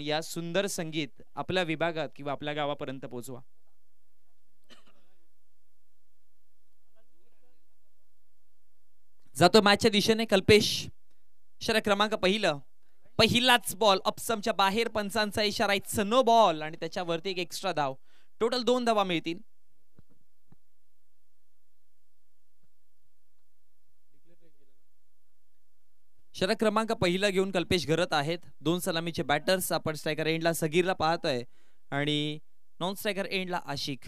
या सुंदर संगीत आपल्या विभागात किंवा आपल्या गावापर्यंत पोहोचवा जातो मॅचच्या दिशेने कल्पेश इशारा क्रमांक पहिलं पहिलाच बॉल अपसमच्या बाहेर पंचांचा इशारा इट्स नो बॉल आणि त्याच्यावरती एक एक्स्ट्रा धाव टोटल दोन धावा मिळतील शरद क्रमांक पहिला घेऊन कल्पेश घरत आहेत दोन सलामीचे बॅटर्स आपण स्ट्रायकर एंडला सगीरला पाहतोय आणि नॉन स्ट्रायकर एंडला आशिक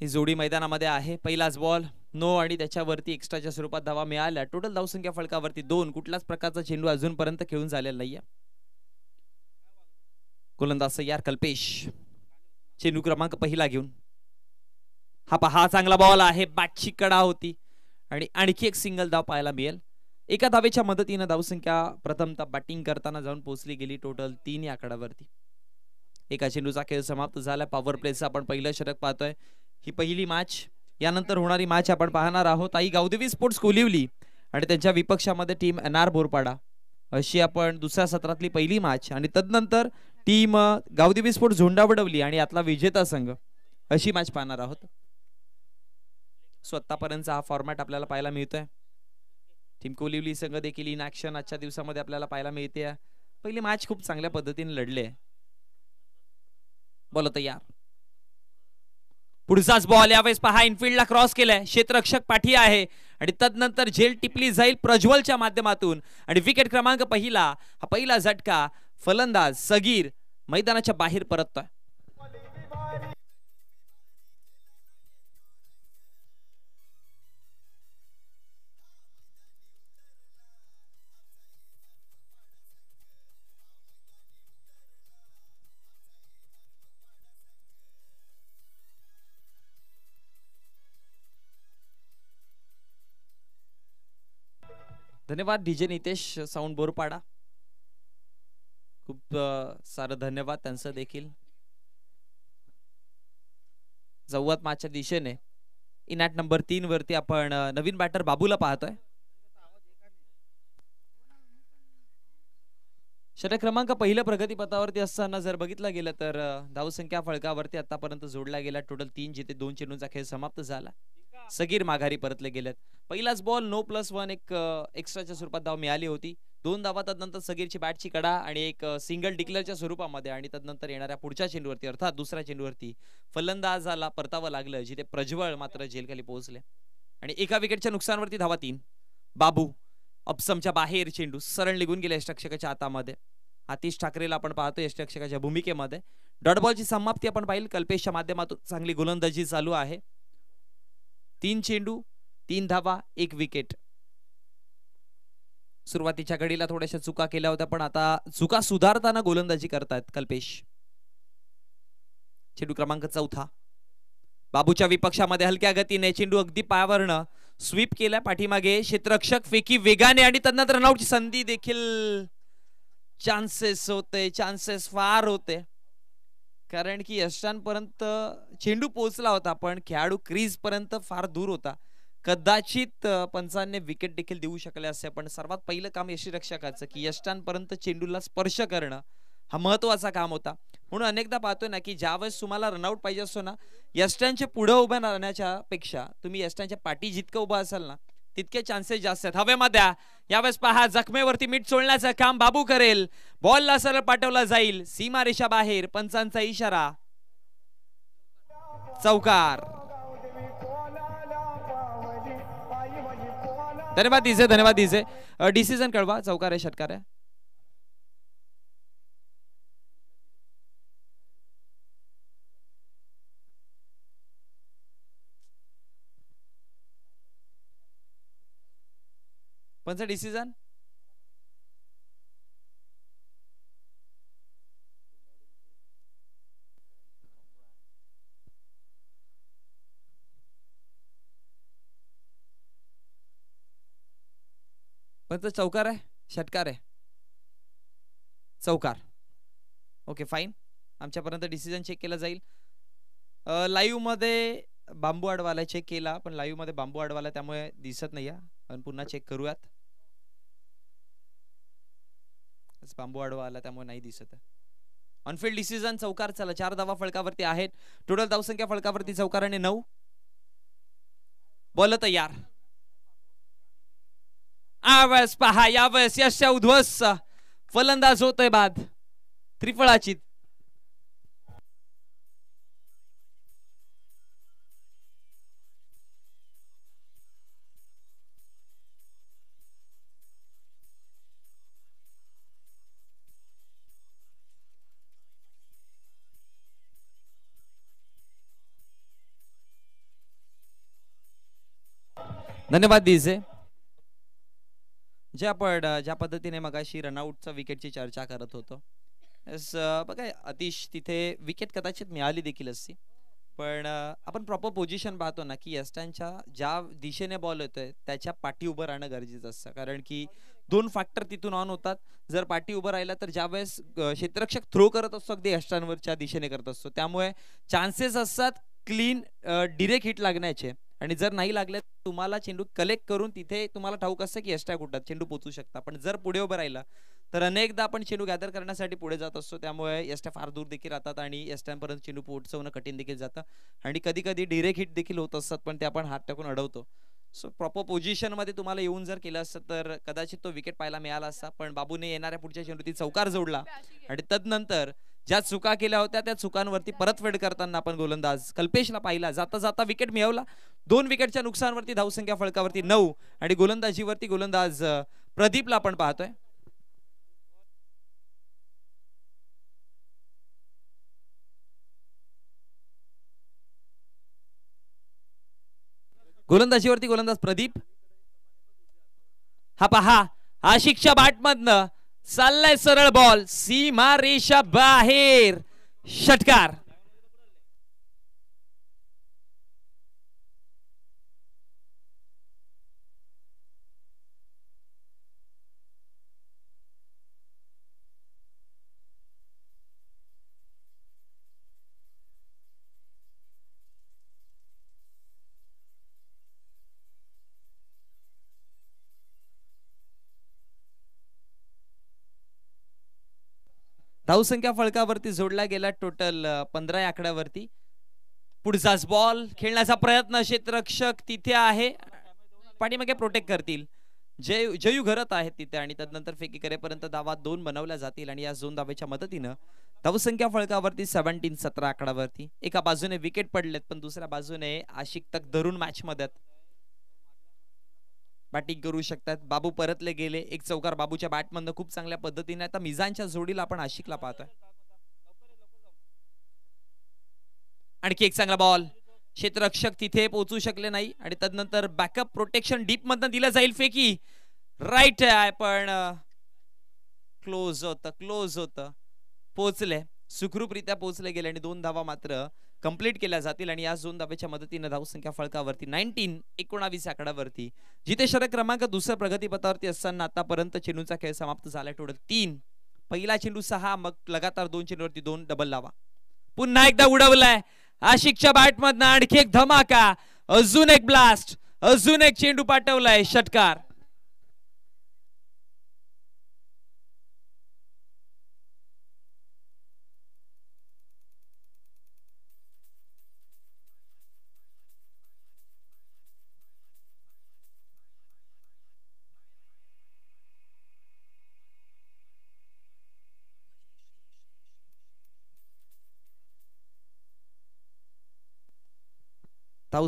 ही जोडी मैदानामध्ये आहे पहिलाच बॉल नो आणि त्याच्यावरती एक्स्ट्राच्या स्वरूपात धावा मिळाल्या टोटल धावसंख्या फळकावरती दोन कुठल्याच प्रकारचा चेंडू अजूनपर्यंत खेळून झालेला नाहीये गोलंदाज यार कल्पेश चेंडू क्रमांक पहिला घेऊन हा पहा चांगला बॉल आहे बॅटची कडा होती आणि आणखी एक सिंगल धाव पाहायला मिळेल एका धावेच्या मदतीनं धावसंख्या प्रथमतः बॅटिंग करताना जाऊन पोहोचली गेली टोटल तीन या आकड्यावरती एका चेंडूचा खेळ समाप्त झाला पॉवर प्लेस आपण पहिलं षटक पाहतोय ही पहिली मॅच यानंतर होणारी मॅच आपण पाहणार आहोत आई गावदेवी स्पोर्ट्स कोलिवली आणि त्यांच्या विपक्षामध्ये टीम आर बोरपाडा अशी आपण दुसऱ्या सत्रातली पहिली मॅच आणि तदनंतर टीम गावदेवी स्पोर्ट्स झोंडावडवली आणि यातला विजेता संघ अशी मॅच पाहणार आहोत स्वतःपर्यंत हा फॉर्मॅट आपल्याला पाहायला मिळतोय टीम लिवली संघ देखील इन ॲक्शन आजच्या दिवसामध्ये आपल्याला पाहायला मिळते पहिले मॅच खूप चांगल्या पद्धतीने लढले बोलत यार पुढचाच बॉल यावेळेस पहा इनफिल्डला क्रॉस केलाय क्षेत्ररक्षक पाठी आहे आणि तदनंतर झेल टिपली जाईल प्रज्वलच्या माध्यमातून आणि विकेट क्रमांक पहिला हा पहिला झटका फलंदाज सगीर मैदानाच्या बाहेर परततोय धन्यवाद डीजे नितेश साऊंड बोरपाडा खूप सारं धन्यवाद त्यांचं देखील माच्या दिशेने नंबर तीन वरती आपण नवीन बॅटर बाबूला पाहतोय षटक क्रमांक पहिल्या प्रगतीपथावरती असताना जर बघितलं गेलं तर धावसंख्या फळकावरती आतापर्यंत जोडला गेला टोटल तीन जिथे दोन चेंडूंचा खेळ समाप्त झाला सगीर माघारी परतले गेलेत पहिलाच बॉल नो प्लस वन एक एक्स्ट्राच्या स्वरूपात धाव मिळाली होती दोन धावा तदनंतर सगीरची बॅटची कडा आणि एक सिंगल डिक्लेअरच्या स्वरूपामध्ये आणि तदनंतर येणाऱ्या पुढच्या चेंडूवरती अर्थात दुसऱ्या चेंडूवरती फलंदाजाला परतावं लागलं जिथे प्रज्वळ मात्र जेलखाली पोहोचले आणि एका विकेटच्या नुकसानवरती धावा तीन बाबू अप्समच्या बाहेर चेंडू सरळ निघून गेले यष्टक्षकाच्या हातामध्ये आतिश ठाकरेला आपण पाहतो यष्टक्षकाच्या भूमिकेमध्ये डॉटबॉलची समाप्ती आपण पाहिली कल्पेशच्या माध्यमातून चांगली गोलंदाजी चालू आहे तीन चेंडू तीन धावा एक विकेट सुरुवातीच्या घडीला थोड्याशा चुका केल्या होत्या पण आता चुका सुधारताना गोलंदाजी करतायत कल्पेश चेंडू क्रमांक चौथा बाबूच्या विपक्षामध्ये हलक्या गतीने चेंडू अगदी पायावरनं स्वीप केल्या पाठीमागे क्षेत्रक्षक फेकी वेगाने आणि त्यांना रनआउटची संधी देखील चान्सेस होते चान्सेस फार होते कारण की यष्टांपर्यंत चेंडू पोहोचला होता पण खेळाडू क्रीजपर्यंत फार दूर होता कदाचित पंचांनी विकेट देखील देऊ शकले असते पण सर्वात पहिलं काम रक्षकाचं की यष्टांपर्यंत चेंडूला स्पर्श करणं हा महत्वाचा काम होता म्हणून अनेकदा पाहतोय ना की ज्यावेळेस तुम्हाला रनआउट पाहिजे असतो ना यष्टांच्या पुढं उभ्या राहण्याच्या पेक्षा तुम्ही यष्टांच्या पाठी जितकं उभा असाल ना तितके चान्सेस जास्त आहेत हवेमध्ये यावेळेस पहा जखमेवरती मीठ चोळण्याचं काम बाबू करेल बॉलला सरळ पाठवला जाईल सीमा रेषा बाहेर पंचांचा इशारा चौकार धन्यवाद दिसे धन्यवाद दिसे डिसिजन कळवा चौकार आहे षटकार आहे पण डिसिजन पण तो चौकार आहे षटकार आहे चौकार ओके फाईन आमच्यापर्यंत डिसिजन चेक केला जाईल लाईव्हमध्ये बांबू आडवाला चेक केला पण लाईव्हमध्ये बांबू आडवाला त्यामुळे दिसत नाही आहे पण पुन्हा चेक करूयात बांबू आडवा आला त्यामुळे नाही दिसत आहे ऑनफिल्ड डिसिजन चौकार चला चार धावा फळकावरती आहेत टोटल धावसंख्या फळकावरती चौकाराने नऊ बोल यार आवस पहा यावस यश उध्वस्त फलंदाज होतोय बाद त्रिफळाची धन्यवाद दिसे जे आपण ज्या पद्धतीने मगाशी रनआउटचा विकेटची चर्चा करत होतो बघा अतिश तिथे विकेट कदाचित मिळाली देखील असती पण आपण प्रॉपर पोझिशन पाहतो ना की यस्टांच्या ज्या दिशेने बॉल येतोय त्याच्या पाठी उभं राहणं गरजेचं असतं कारण की दोन फॅक्टर तिथून ऑन होतात जर पाठी उभं राहिला तर ज्या वेळेस क्षेत्ररक्षक थ्रो करत असतो अगदी यष्टांवरच्या दिशेने करत असतो त्यामुळे चान्सेस असतात क्लीन डिरेक्ट हिट लागण्याचे आणि जर नाही लागले तर तुम्हाला चेंडू कलेक्ट करून तिथे तुम्हाला ठाऊक असतं की एस्ट्रा कुठं चेंडू पोचू शकता पण जर पुढे उभं राहिलं तर अनेकदा आपण चेंडू गॅदर करण्यासाठी पुढे जात असतो त्यामुळे एसट्या फार दूर देखील राहतात आणि एसट्यांपर्यंत चेंडू पोहोचवणं कठीण देखील जातं आणि कधी कधी डिरेक्ट हिट देखील होत असतात पण ते आपण हात टाकून अडवतो सो प्रॉपर पोझिशनमध्ये तुम्हाला येऊन जर केलं असतं तर कदाचित तो विकेट पाहायला मिळाला असता पण बाबूने येणाऱ्या पुढच्या चेंडू ती चौकार जोडला आणि तदनंतर ज्या चुका केल्या होत्या त्या चुकांवरती परतफेड करताना आपण गोलंदाज कल्पेशला पाहिला जाता जाता विकेट मिळवला दोन विकेटच्या नुकसानवरती धावसंख्या फळकावरती नऊ आणि गोलंदाजीवरती गोलंदाज प्रदीपला आपण पाहतोय गोलंदाजीवरती गोलंदाज प्रदीप हा पहा आशिकच्या बाटमधनं चाललाय सरळ बॉल सीमा रेषा बाहेर षटकार धावसंख्या फळकावरती जोडला गेला टोटल पंधरा या आकड्यावरती पुढचाच बॉल खेळण्याचा प्रयत्न क्षेत्ररक्षक तिथे आहे पाठीमागे प्रोटेक्ट करतील जय जयू घरत आहेत तिथे आणि त्यानंतर फेकी करेपर्यंत दावा दोन बनवल्या जातील आणि या दोन दावेच्या मदतीनं धावसंख्या फळकावरती सेव्हन्टीन सतरा आकडावरती एका बाजूने विकेट पडलेत पण दुसऱ्या बाजूने आशिक तक धरून मॅच मध्यात बॅटिंग करू शकतात बाबू परतले गेले एक चौकार बाबूच्या बॅटमधनं खूप चांगल्या पद्धतीने आता मिझानच्या जोडीला आपण आशिकला पाहतोय आणखी एक चांगला बॉल क्षेत्ररक्षक तिथे पोहोचू शकले नाही आणि त्यानंतर बॅकअप प्रोटेक्शन डीप मधनं दिलं जाईल फेकी राईट आहे पण क्लोज होत क्लोज होत पोहोचले सुखरूपरित्या पोहोचले गेले आणि दोन धावा मात्र कंप्लीट केल्या जातील आणि या दोन दाब्याच्या मदतीनं धावसंख्या फळकावरती नाईन्टीन एकोणावीस आकड्यावरती जिथे शरद क्रमांक दुसऱ्या प्रगतीपथावरती असताना आतापर्यंत चेंडूचा खेळ समाप्त झाला टोटल तीन पहिला चेंडू सहा मग लगातार दोन चेंडूवरती दोन डबल लावा पुन्हा एकदा उडवलाय आशिकच्या बॅट आणखी एक धमाका अजून एक ब्लास्ट अजून एक चेंडू पाठवलाय षटकार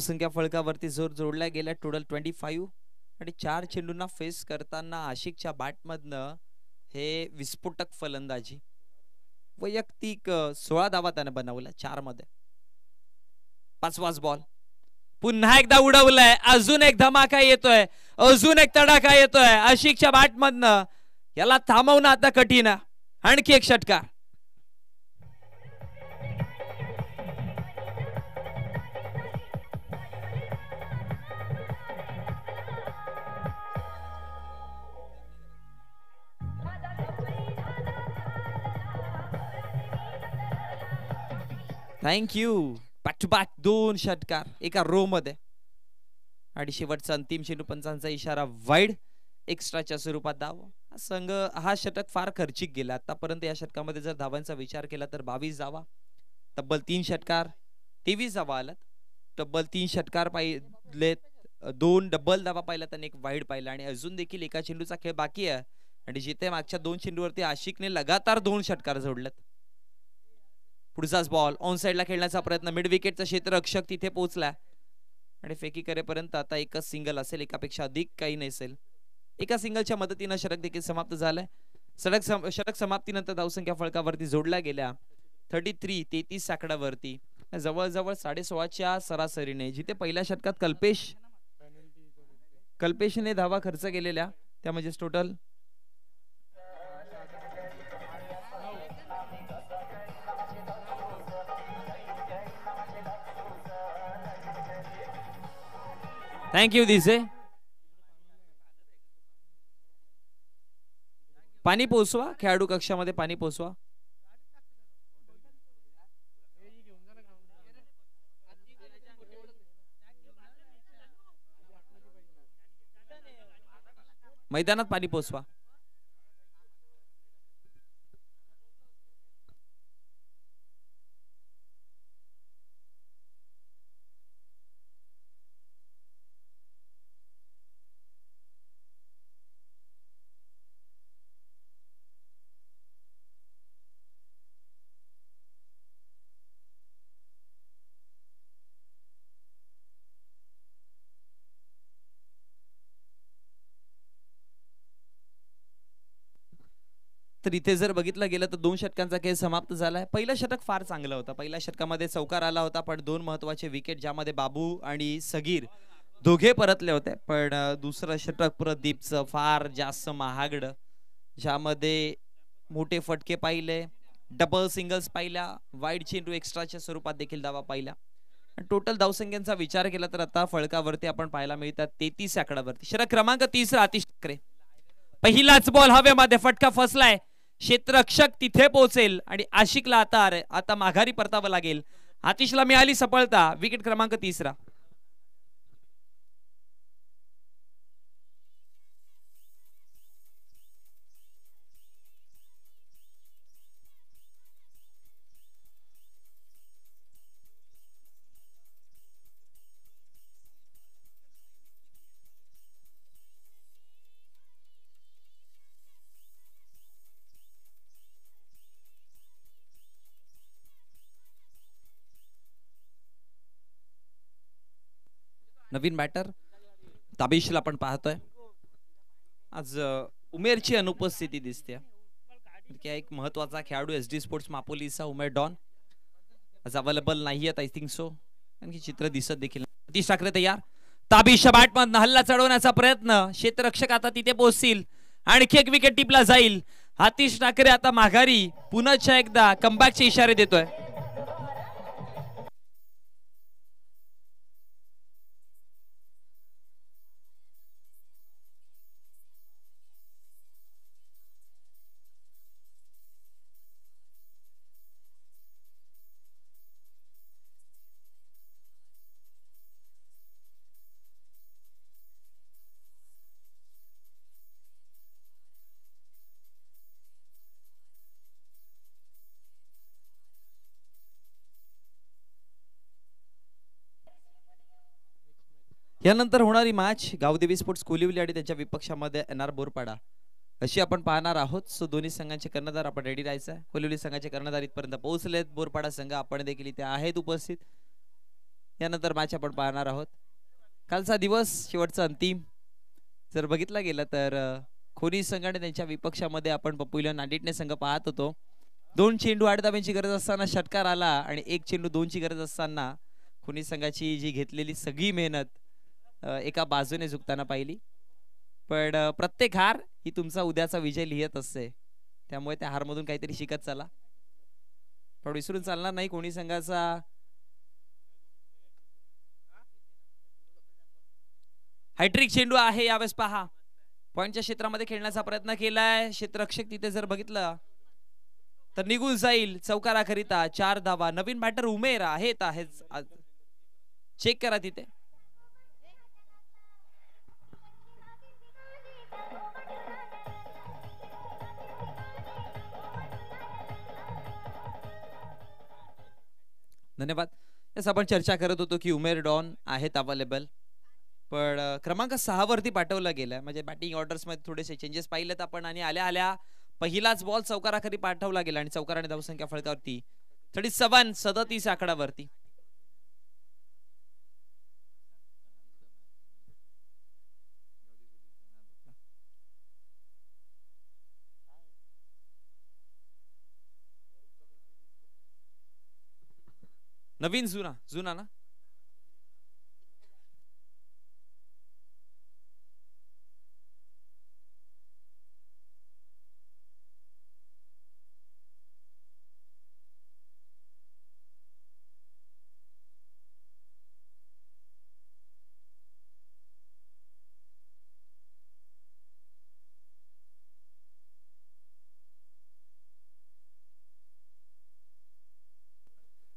संख्या फळकावरती जोर जोडला गेला टोटल ट्वेंटी फाईव्ह आणि चार चेंडूंना फेस करताना आशिकच्या बॅटमधनं हे विस्फोटक फलंदाजी वैयक्तिक सोळा धावा त्यानं बनवला मध्ये पाचवाच बॉल पुन्हा एकदा उडवलाय अजून एक धमाका येतोय अजून एक तडाखा येतोय आशिकच्या बॅटमधनं याला थांबवणं आता कठीण आणखी एक षटकार यू बॅक टू बॅक दोन षटकार एका रो मध्ये आणि शेवटचा अंतिम पंचांचा इशारा वाईड एक्स्ट्राच्या स्वरूपात धाव संघ हा षटक फार खर्चिक गेला आतापर्यंत या षटकामध्ये जर धावांचा विचार केला तर बावीस जावा तब्बल तीन षटकार तेवीस जावा आलात तब्बल तीन षटकार पाहिलेत दोन डबल धावा पाहिलात आणि एक वाईड पाहिला आणि अजून देखील एका चेंडूचा खेळ बाकी आहे आणि जिथे मागच्या दोन चेंडूवरती आशिकने लगातार दोन षटकार जोडलेत पुढचाच बॉल ऑन साईडला खेळण्याचा प्रयत्न मिड विकेटचा रक्षक तिथे पोहोचला आणि फेकी करेपर्यंत आता एकच सिंगल असेल एकापेक्षा अधिक काही नसेल एका सिंगलच्या मदतीनं शरक देखील समाप्त झालाय सडक सम शरक समाप्तीनंतर धावसंख्या फळकावरती जोडल्या गेल्या थर्टी थ्री तेहतीस आकड्यावरती जवळजवळ साडे सोळाच्या सरासरीने जिथे पहिल्या षटकात कल्पेश कल्पेशने धावा खर्च केलेल्या त्या म्हणजेच टोटल थँक यू दिसे पाणी पोचवा खेळाडू कक्षामध्ये पाणी पोचवा मैदानात पाणी पोचवा तर इथे जर बघितलं गेलं तर दोन षटकांचा खेळ समाप्त झाला आहे पहिलं षटक फार चांगलं होता पहिल्या षटकामध्ये चौकार आला होता पण दोन महत्वाचे विकेट ज्यामध्ये बाबू आणि सगीर दोघे परतले होते पण दुसरं षटक प्रदीपचं फार जास्त महागड ज्यामध्ये मोठे फटके पाहिले डबल सिंगल्स पाहिल्या वाईड चेंडू एक्स्ट्राच्या स्वरूपात देखील दावा पाहिला टोटल धावसंख्येचा विचार केला तर आता फळकावरती आपण पाहायला मिळतात तेहतीस आकडावरती शरद क्रमांक तीसरा आतिश ठाकरे पहिलाच बॉल हवेमध्ये फटका फसलाय क्षेत्ररक्षक तिथे पोहोचेल आणि आशिकला आता आता माघारी परतावं लागेल आतिशला मिळाली सफळता विकेट क्रमांक तिसरा नवीन बॅटर ताबिशला आपण पाहतोय आज उमेरची अनुपस्थिती दिसते एक महत्वाचा खेळाडू एस डी स्पोर्ट्स मापोलीचा उमेर डॉन आज अवेलेबल नाही आहेत आय थिंक सो कारण चित्र दिसत देखील अतिश ठाकरे तयार बॅट बॅटमधनं हल्ला चढवण्याचा प्रयत्न क्षेत्ररक्षक आता तिथे पोहोचतील आणखी एक विकेट टिपला जाईल आतिश ठाकरे आता माघारी पुन्हा एकदा कमबॅक चे इशारे देतोय यानंतर होणारी मॅच गावदेवी स्पोर्ट्स कोलिवली आणि त्यांच्या विपक्षामध्ये येणार बोरपाडा अशी आपण पाहणार आहोत सो दोन्ही संघांचे कर्णधार आपण रेडी राहायचं आहे कोलिवली संघाचे कर्णधार इथपर्यंत पोहोचलेत बोरपाडा संघ आपण देखील इथे आहेत उपस्थित यानंतर मॅच आपण पाहणार आहोत कालचा दिवस शेवटचा अंतिम जर बघितला गेला तर खुनी संघ आणि त्यांच्या विपक्षामध्ये आपण पपुल नांडिटने संघ पाहत होतो दोन चेंडू आठ गरज असताना षटकार आला आणि एक चेंडू दोनची गरज असताना खुनी संघाची जी घेतलेली सगळी मेहनत एका बाजूने झुकताना पाहिली पण प्रत्येक हार ही तुमचा उद्याचा विजय लिहित असते त्यामुळे त्या हारमधून काहीतरी शिकत चला पण विसरून चालणार नाही कोणी संघाचा हायट्रिक चेंडू आहे यावेळेस पहा पॉईंटच्या क्षेत्रामध्ये खेळण्याचा प्रयत्न केलाय क्षेत्ररक्षक तिथे जर बघितलं तर निघून जाईल चौकाराकरिता चार धावा नवीन बॅटर उमेर आहेत चेक करा तिथे धन्यवाद यस आपण चर्चा करत होतो की उमेर डॉन आहेत अवेलेबल पण क्रमांक वरती पाठवला गेला म्हणजे बॅटिंग ऑर्डर्समध्ये थोडेसे चेंजेस पाहिलेत आपण आणि आल्या आल्या पहिलाच बॉल चौकाराखाली पाठवला गेला आणि चौकाराने धावसंख्या फळकावरती थोडी सवन सदतीस आकडावरती नवीन जुना जुना ना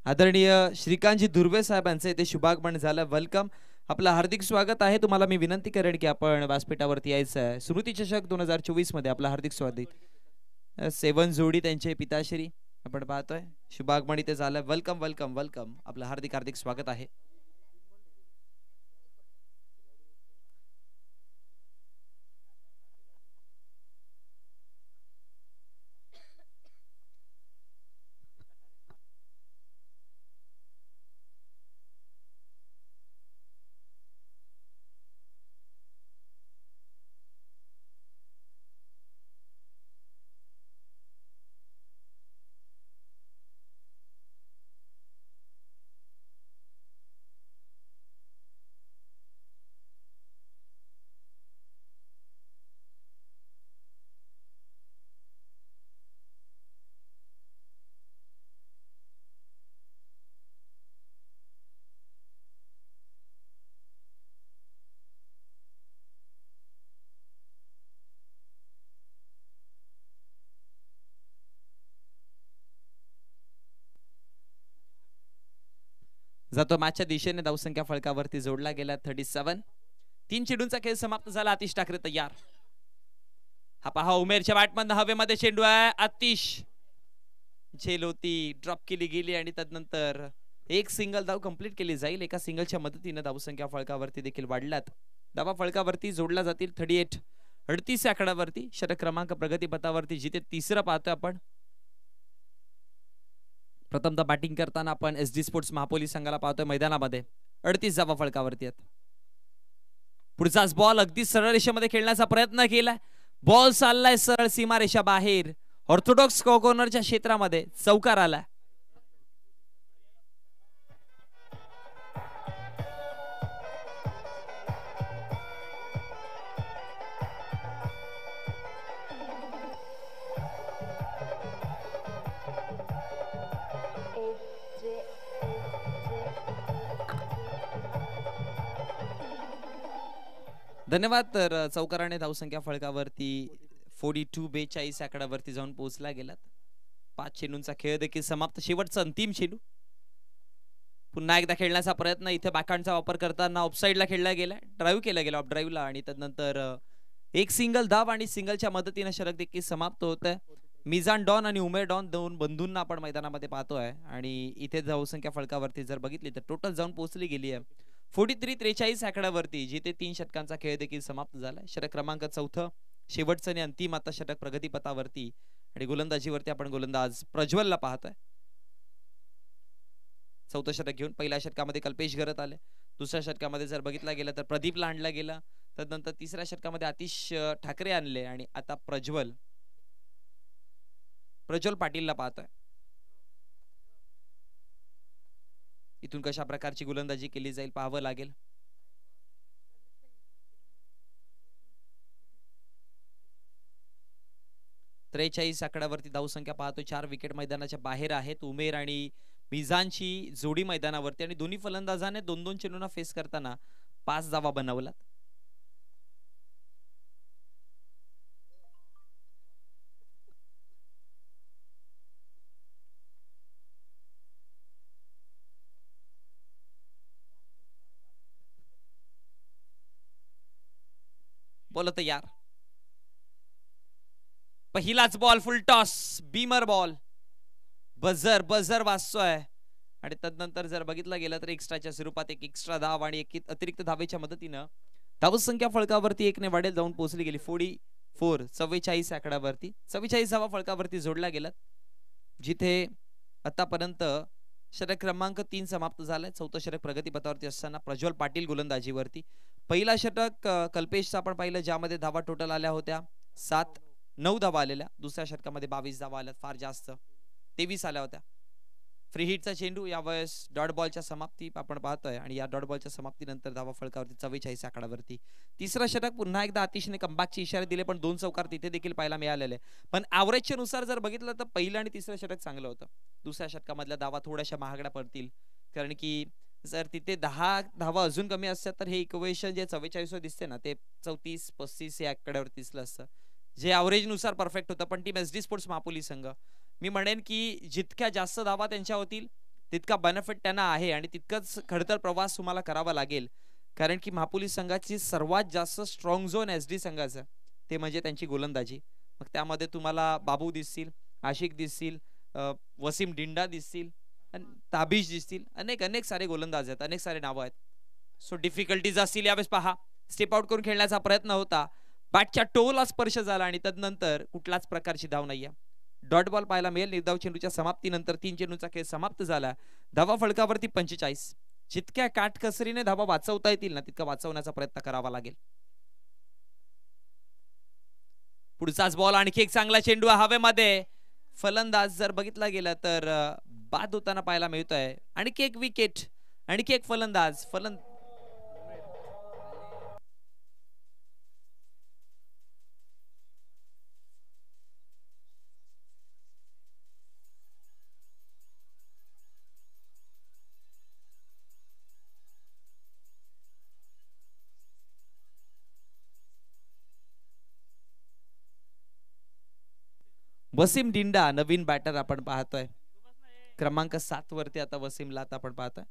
आदरणीय श्रीकांतजी दुर्वे साहेबांचं इथे शुभागमन झालं वेलकम आपलं हार्दिक स्वागत आहे तुम्हाला मी विनंती करेन की आपण व्यासपीठावरती यायचं आहे स्मृती चषक दोन हजार चोवीस मध्ये आपलं हार्दिक स्वागत सेवन जोडी त्यांचे पिताश्री आपण पाहतोय शुभागमन इथे झालं वेलकम वेलकम वेलकम आपलं हार्दिक हार्दिक स्वागत आहे जातो मागच्या दिशेने धावसंख्या फळकावरती जोडला गेला थर्टी सेव्हन तीन चेंडूंचा खेळ समाप्त झाला आतिश ठाकरे तयार हा पहा उमेरच्या बॅटमधनं हवेमध्ये चेंडू आहे आतिश झेल होती ड्रॉप केली गेली आणि तदनंतर एक सिंगल धाव कंप्लीट केली जाईल एका सिंगलच्या मदतीने धावसंख्या फळकावरती देखील वाढल्यात धावा फळकावरती जोडला जातील थर्टी एट अडतीस आकड्यावरती शतक क्रमांक प्रगतीपथावरती जिथे तिसरा पाहतोय आपण प्रथमतः बॅटिंग करताना आपण एस डी स्पोर्ट्स महापोली संघाला पाहतोय मैदानामध्ये अडतीस जावा फळकावरती आहेत पुढचाच बॉल अगदी सरळ रेषेमध्ये खेळण्याचा प्रयत्न केलाय बॉल चाललाय सरळ सीमा बाहेर ऑर्थोडॉक्स कॉर्नरच्या क्षेत्रामध्ये चौकार आलाय धन्यवाद तर चौकाराने धावसंख्या फळकावरती फोर्टी टू बेचाळीस आकड्यावरती जाऊन पोहोचला गेलात पाच चेंडूंचा खेळ देखील समाप्त शेवटचा अंतिम चेंडू पुन्हा एकदा खेळण्याचा प्रयत्न इथे बाकांचा वापर करताना ऑफसाईडला खेळला गेला ड्राईव्ह केला गेला ऑफ ला आणि त्यानंतर एक सिंगल धाव आणि सिंगलच्या मदतीने शरक देखील समाप्त होत आहे मिझान डॉन आणि उमेर डॉन दोन बंधूंना आपण मैदानामध्ये पाहतोय आणि इथे धावसंख्या फळकावरती जर बघितली तर टोटल जाऊन पोहोचली गेली आहे फोर्टी थ्री त्रेचाळीस आकड्यावरती जिथे तीन शतकांचा खेळ देखील समाप्त झाला षटक क्रमांक चौथं शेवटचं आणि अंतिम आता षटक प्रगतीपथावरती आणि गोलंदाजीवरती आपण गोलंदाज प्रज्वलला पाहतोय चौथं षटक घेऊन पहिल्या षटकामध्ये कल्पेश गरत आले दुसऱ्या षटकामध्ये जर बघितला गेला तर प्रदीप लांडला गेला तदनंतर तिसऱ्या षटकामध्ये आतिश ठाकरे आणले आणि आता प्रज्वल प्रज्वल पाटीलला पाहतोय इथून कशा प्रकारची गोलंदाजी केली जाईल पाहावं लागेल त्रेचाळीस आकड्यावरती धावसंख्या पाहतो चार विकेट मैदानाच्या बाहेर आहेत उमेर आणि मिझानची जोडी मैदानावरती आणि दोन्ही फलंदाजाने दोन दोन चेंडूंना फेस करताना पाच जावा बनवलात बोलत यार पहिलाच ball full toss beamer ball buzzer buzzer वाजतोय आणि तदनंतर जर बघितलं गेलं तर एक्स्ट्राच्या स्वरूपात एक एक्स्ट्रा धाव आणि एक अतिरिक्त धावेच्या मदतीनं धावसंख्या फळकावरती ने वाढेल जाऊन पोहोचली गेली फोडी फोर चव्वेचाळीस आकड्यावरती चव्वेचाळीस धावा फळकावरती जोडला गेला जिथे आतापर्यंत षटक क्रमांक तीन समाप्त झालाय चौथं षटक प्रगतीपथावरती असताना प्रज्वल पाटील गोलंदाजीवरती पहिला षटक कल्पेशचा आपण पाहिलं ज्यामध्ये धावा टोटल आल्या होत्या सात नऊ धावा आलेल्या दुसऱ्या षटकामध्ये बावीस धावा आल्या फार जास्त तेवीस आल्या होत्या फ्री हिटचा चेंडू यावेळेस डॉट बॉलच्या समाप्ती आपण पाहतोय आणि या डॉट बॉलच्या समाप्तीनंतर धावा फळकावरती चव्वेचाळीस आकडावरती तिसरा षटक पुन्हा एकदा अतिशय कंबॅकचे इशारे दिले पण दोन चौकार तिथे देखील पाहायला मिळालेले पण ॲव्हरेजच्या नुसार जर बघितलं तर पहिलं आणि तिसरं षटक चांगलं होतं दुसऱ्या षटकामधल्या धावा थोड्याशा महागड्या पडतील कारण की जर तिथे दहा धावा अजून कमी असतात तर हे इक्वेशन जे चव्वेचाळीस दिसते ना ते चौतीस पस्तीस या आकड्यावर दिसलं असतं जे ॲव्हरेजनुसार परफेक्ट होतं पण team S D sports Mahapoli संघ मी म्हणेन की जितक्या जास्त धावा त्यांच्या होतील तितका बेनिफिट त्यांना आहे आणि तितकंच खडतर प्रवास तुम्हाला करावा लागेल कारण की महापुली संघाची सर्वात जास्त स्ट्रॉंग झोन एस डी संघाचं ते म्हणजे त्यांची गोलंदाजी मग त्यामध्ये तुम्हाला बाबू दिसतील आशिक दिसतील वसीम डिंडा दिसतील ताबीज दिसतील अनेक अनेक सारे गोलंदाज आहेत अनेक सारे नावं आहेत सो डिफिकल्टीज असतील यावेळेस पहा स्टेप आउट करून खेळण्याचा प्रयत्न होता बॅटच्या टोला स्पर्श झाला आणि तदनंतर कुठलाच प्रकारची धाव नाही आहे डॉट बॉल पाहायला मिळेल निर्धाव चेंडूच्या समाप्तीनंतर तीन चेंडूचा खेळ समाप्त झाला धावा फळकावरती पंचेचाळीस जितक्या काटकसरीने धावा वाचवता येतील ना तितका वाचवण्याचा प्रयत्न करावा लागेल पुढचाच बॉल आणखी एक चांगला चेंडू हवेमध्ये फलंदाज जर बघितला गेला तर बाद होताना पाहायला मिळत आहे आणखी एक विकेट आणखी एक फलंदाज फलंद वसीम डिंडा नवीन बॅटर आपण पाहतोय क्रमांक सात वरती आता वसीम लात आपण पाहता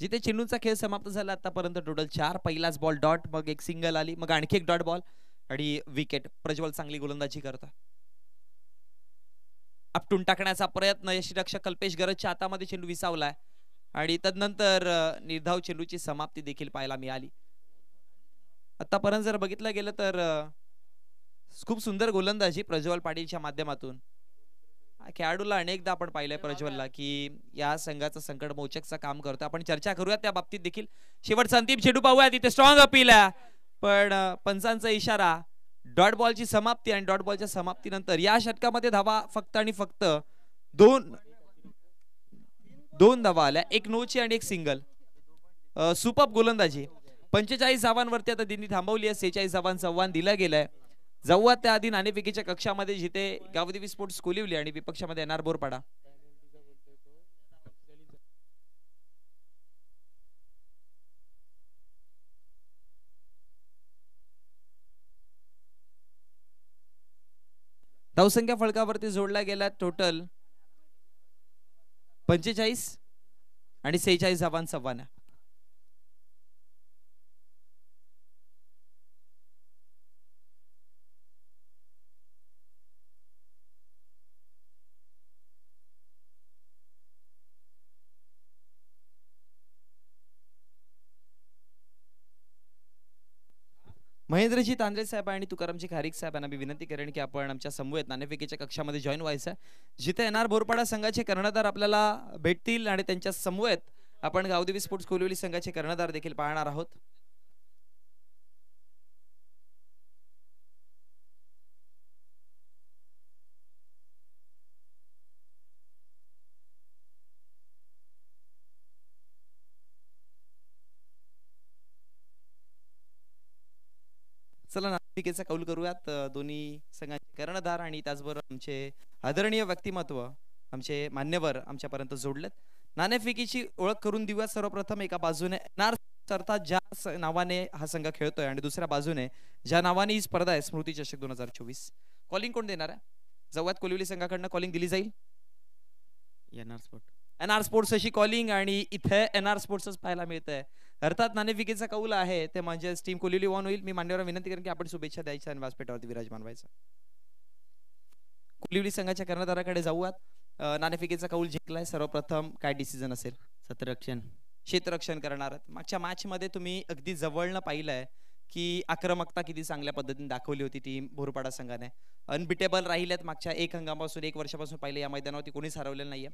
जिथे चेंडूचा खेळ समाप्त झाला आतापर्यंत टोटल चार पहिलाच बॉल डॉट मग एक सिंगल आली मग आणखी एक डॉट बॉल आणि विकेट प्रज्वल चांगली गोलंदाजी करतोय आपटून टाकण्याचा प्रयत्न रक्षा कल्पेश गरजच्या हातामध्ये चेंडू विसावलाय आणि तदनंतर निर्धाव चेंडूची समाप्ती देखील पाहायला मिळाली आतापर्यंत जर बघितलं गेलं तर खूप सुंदर गोलंदाजी प्रज्वल पाटीलच्या माध्यमातून खेळाडूला अनेकदा आपण पाहिलंय प्रज्वलला की या संघाचं संकट मोचकचं काम करतो आपण चर्चा करूया त्या बाबतीत देखील शेवट संदीप शेडू पाहूया तिथे स्ट्रॉंग अपील आहे पण पंचांचा इशारा डॉट बॉलची समाप्ती आणि डॉट बॉलच्या समाप्तीनंतर या षटकामध्ये धावा फक्त आणि फक्त दोन दोन धावा आल्या एक नोची आणि एक सिंगल सुपअप गोलंदाजी पंचेचाळीस धावांवरती आता दिनी थांबवली आहे सेहेचाळीस धावांचं आव्हान दिलं गेलंय जाऊया त्या आधी नाणेफेकीच्या कक्षामध्ये जिथे गावदेवी स्पोर्ट्स कोलिवली आणि विपक्षामध्ये येणार बोरपाडा धावसंख्या फळकावरती जोडला गेला टोटल पंचेचाळीस आणि सेहेचाळीस धावांचा वाना महेंद्रजी तांद्रे साहेब आणि तुकारामजी खारिक साहेब यांना मी विनंती करेन की आपण आमच्या समूह नाणेफिकेच्या कक्षामध्ये जॉईन व्हायचं आहे जिथे येणार बोरपाडा संघाचे कर्णधार आपल्याला भेटतील आणि त्यांच्या समूह आपण गावदेवी स्पोर्ट्स कोलिवली संघाचे कर्णधार देखील पाहणार आहोत भूमिकेचा कौल करूयात दोन्ही संघांचे कर्णधार आणि त्याचबरोबर आमचे आदरणीय व्यक्तिमत्व आमचे मान्यवर आमच्यापर्यंत जोडलेत नाणेफिकीची ओळख करून देऊया सर्वप्रथम एका बाजूने अर्थात ज्या नावाने हा संघ खेळतोय आणि दुसऱ्या बाजूने ज्या नावाने ही स्पर्धा आहे स्मृती चषक दोन हजार चोवीस कॉलिंग कोण देणार आहे जवळात कोलिवली संघाकडनं कॉलिंग दिली जाईल एन आर स्पोर्ट्स अशी कॉलिंग आणि इथे एन आर स्पोर्ट्सच पाहायला मिळत आहे अर्थात नाणेफिकेचा कौल आहे ते म्हणजे टीम कोलिली ऑन होईल मी मान्यवर विनंती करेन की आपण शुभेच्छा द्यायच्या आणि व्यासपीठावरती विराजमान व्हायचं कोलिवली संघाच्या कर्णधाराकडे जाऊयात नाणेफिकेचा कौल जिंकलाय सर्वप्रथम काय डिसिजन असेल क्षेत्ररक्षण क्षेत्ररक्षण करणार मागच्या मॅच मध्ये तुम्ही अगदी जवळनं पाहिलंय की आक्रमकता किती चांगल्या पद्धतीने दाखवली होती टीम भोरपाडा संघाने अनबिटेबल राहिल्यात मागच्या एक हंगामापासून एक वर्षापासून पाहिले या मैदानावरती कोणीच हरवलेलं नाहीये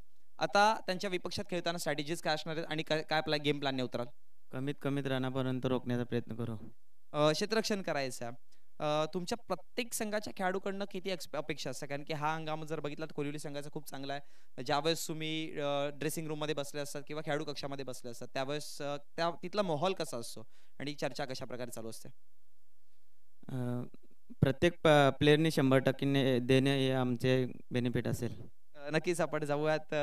आता त्यांच्या विपक्षात खेळताना स्ट्रॅटेजीज काय असणार आहेत आणि काय आपला गेम प्लॅन उतराल कमीत कमीत रनापर्यंत रोखण्याचा प्रयत्न करू क्षेत्ररक्षण करायचं तुमच्या प्रत्येक संघाच्या खेळाडूकडनं किती अपेक्षा असते कारण की हा हंगाम जर बघितला तर कोहली संघाचा खूप चांगला आहे ज्यावेळेस तुम्ही ड्रेसिंग रूममध्ये बसले असतात किंवा खेळाडू कक्षामध्ये बसले असतात त्यावेळेस त्या तिथला माहोल कसा असतो आणि चर्चा कशा प्रकारे चालू असते प्रत्येक प्रत्येक प्लेअरने शंभर टक्के देणे हे आमचे बेनिफिट असेल नक्कीच आपण जाऊयात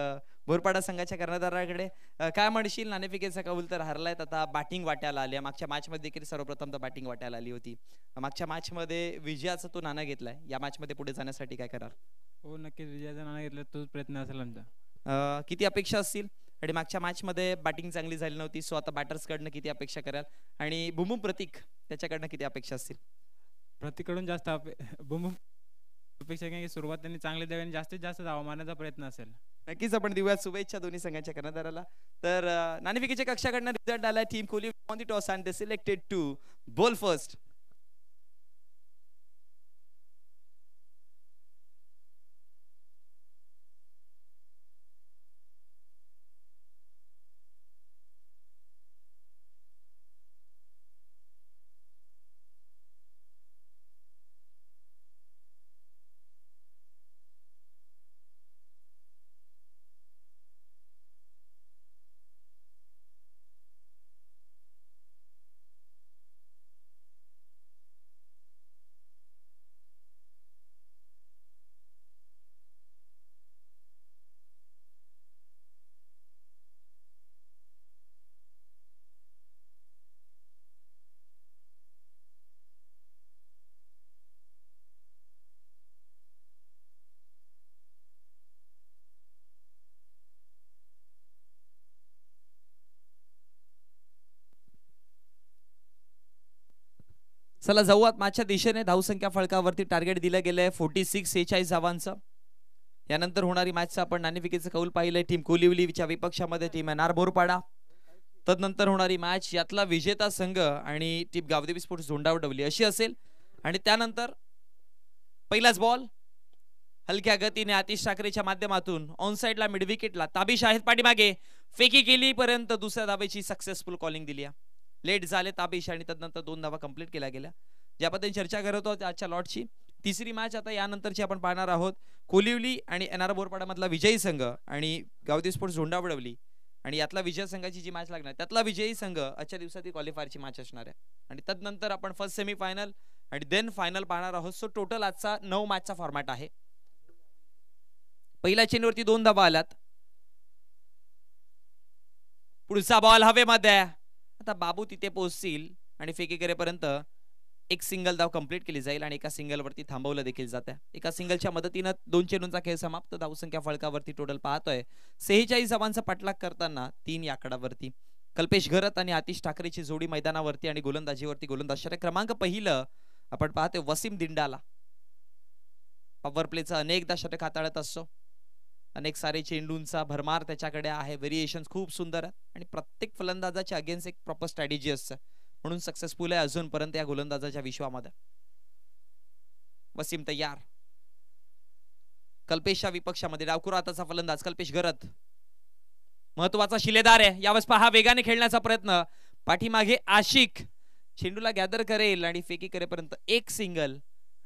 बोरपाडा संघाच्या कर्णधाराकडे काय म्हणशील नाणेफिकेचा कौल तर हरलाय आता बॅटिंग वाट्याला आली मागच्या मॅचमध्ये देखील सर्वप्रथम तर बॅटिंग वाट्याला आली होती मागच्या मॅचमध्ये विजयाचा तो नाणं घेतलाय या मॅचमध्ये पुढे जाण्यासाठी काय कराल हो नक्कीच विजयाचा नाणं घेतला तोच प्रयत्न असेल आमचा किती अपेक्षा असतील आणि मागच्या मॅचमध्ये बॅटिंग चांगली झाली नव्हती सो आता बॅटर्स बॅटर्सकडनं किती अपेक्षा कराल आणि बुमबुम प्रतीक त्याच्याकडनं किती अपेक्षा असतील प्रतीक कडून जास्त बुमबुम अपेक्षा की सुरुवात त्यांनी चांगले द्यावी आणि जास्तीत जास्त धावा मारण्याचा प्रयत्न असेल नक्कीच आपण दिव्या शुभेच्छा दोन्ही संघाच्या कर्णधाराला तर नाणेफिकेच्या कक्षाकडनं रिझल्ट आलाय team Kohli won toss and selected to bowl first चला जाऊयात माझ्या दिशेने धावसंख्या फळकावरती टार्गेट दिलं गेलंय फोर्टी सिक्स सेहेचाळीस धावांचं यानंतर होणारी मॅच आपण नाणेफिकेचं कौल पाहिलंय टीम कोलिवलीच्या विपक्षामध्ये टीम आर बोरपाडा तदनंतर होणारी मॅच यातला विजेता संघ आणि टीम गावदेवी स्पोर्ट्स झोंडावडवली अशी असेल आणि त्यानंतर पहिलाच बॉल हलक्या गतीने आतिश ठाकरेच्या माध्यमातून ऑन साईडला मिडविकेटला ताबी शाहिद पाठीमागे फेकी केली पर्यंत दुसऱ्या धाबेची सक्सेसफुल कॉलिंग दिली आहे लेट झाले ताबेश आणि त्यानंतर दोन धावा कंप्लीट केल्या गेल्या ज्या पद्धतीने चर्चा करत आहोत आजच्या लॉटची तिसरी मॅच आता यानंतरची आपण पाहणार आहोत कोलिवली आणि एनआर मधला विजयी संघ आणि गावदी स्पोर्ट्स झोंडा उडवली आणि यातला विजय संघाची जी मॅच लागणार त्यातला विजयी संघ आजच्या दिवसात क्वालिफायरची मॅच असणार आहे आणि तदनंतर आपण फर्स्ट सेमीफायनल आणि देन फायनल पाहणार आहोत सो टोटल आजचा नऊ मॅचचा फॉर्मॅट आहे पहिल्या चेनवरती दोन धाबा आल्यात पुढचा बॉल हवे हवेमध्ये आता बाबू तिथे पोहोचतील आणि फेकी एक सिंगल धाव कंप्लीट केली जाईल आणि एका सिंगलवरती थांबवलं देखील जातं एका सिंगलच्या मदतीनं दोन चेंडूंचा खेळ समाप्त धावसंख्या फळकावरती टोटल पाहतोय सेहेचाळीस धावांचा पाठलाग करताना तीन आकडावरती कल्पेश घरत आणि आतिश ठाकरेची जोडी मैदानावरती आणि गोलंदाजीवरती शट क्रमांक पहिलं आपण पाहतोय वसीम दिंडाला पॉवर प्लेचा अनेकदा षटक हाताळत असतो अनेक सारे चेंडूंचा भरमार त्याच्याकडे आहे व्हेरिएशन्स खूप सुंदर आहेत आणि प्रत्येक फलंदाजाच्या अगेन्स्ट एक प्रॉपर स्ट्रॅटेजी असतं म्हणून सक्सेसफुल आहे अजूनपर्यंत या गोलंदाजाच्या विश्वामध्ये वसीम तयार कल्पेशच्या विपक्षामध्ये डावखुरा आताचा फलंदाज कल्पेश गरत महत्वाचा शिलेदार आहे यावेळेस पहा वेगाने खेळण्याचा प्रयत्न पाठीमागे आशिक चेंडूला गॅदर करेल आणि फेकी करेपर्यंत एक सिंगल